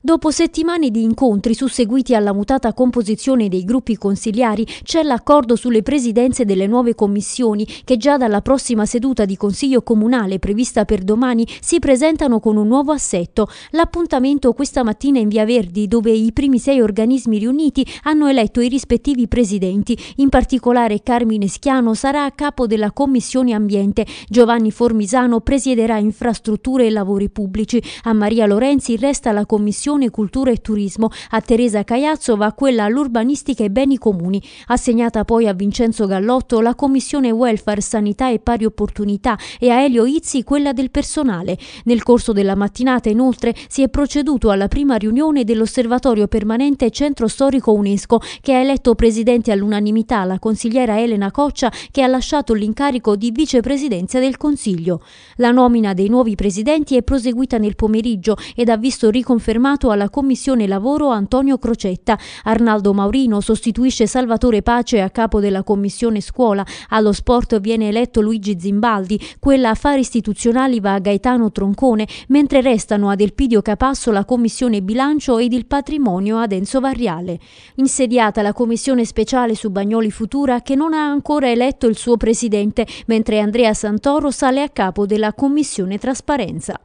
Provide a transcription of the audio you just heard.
Dopo settimane di incontri susseguiti alla mutata composizione dei gruppi consigliari, c'è l'accordo sulle presidenze delle nuove commissioni che già dalla prossima seduta di Consiglio Comunale prevista per domani si presentano con un nuovo assetto. L'appuntamento questa mattina in Via Verdi, dove i primi sei organismi riuniti hanno eletto i rispettivi presidenti. In particolare Carmine Schiano sarà a capo della Commissione Ambiente, Giovanni Formisano presiederà Infrastrutture e Lavori Pubblici, a Maria Lorenzi resta la Commissione Istruzione, Cultura e Turismo, a Teresa Caiazzo va quella all'Urbanistica e Beni Comuni, assegnata poi a Vincenzo Gallotto la Commissione Welfare, Sanità e Pari Opportunità e a Elio Izzi quella del personale. Nel corso della mattinata inoltre si è proceduto alla prima riunione dell'Osservatorio Permanente Centro Storico UNESCO che ha eletto presidente all'unanimità la consigliera Elena Coccia che ha lasciato l'incarico di vicepresidenza del Consiglio. La nomina dei nuovi presidenti è proseguita nel pomeriggio ed ha visto riconfermato assegnato alla Commissione Lavoro Antonio Crocetta. Arnaldo Maurino sostituisce Salvatore Pace a capo della Commissione Scuola. Allo sport viene eletto Luigi Zimbaldi, quella affari istituzionali va a Gaetano Troncone, mentre restano ad Elpidio Capasso la Commissione Bilancio ed il patrimonio ad Enzo Varriale. Insediata la Commissione Speciale su Bagnoli Futura che non ha ancora eletto il suo presidente, mentre Andrea Santoro sale a capo della Commissione Trasparenza.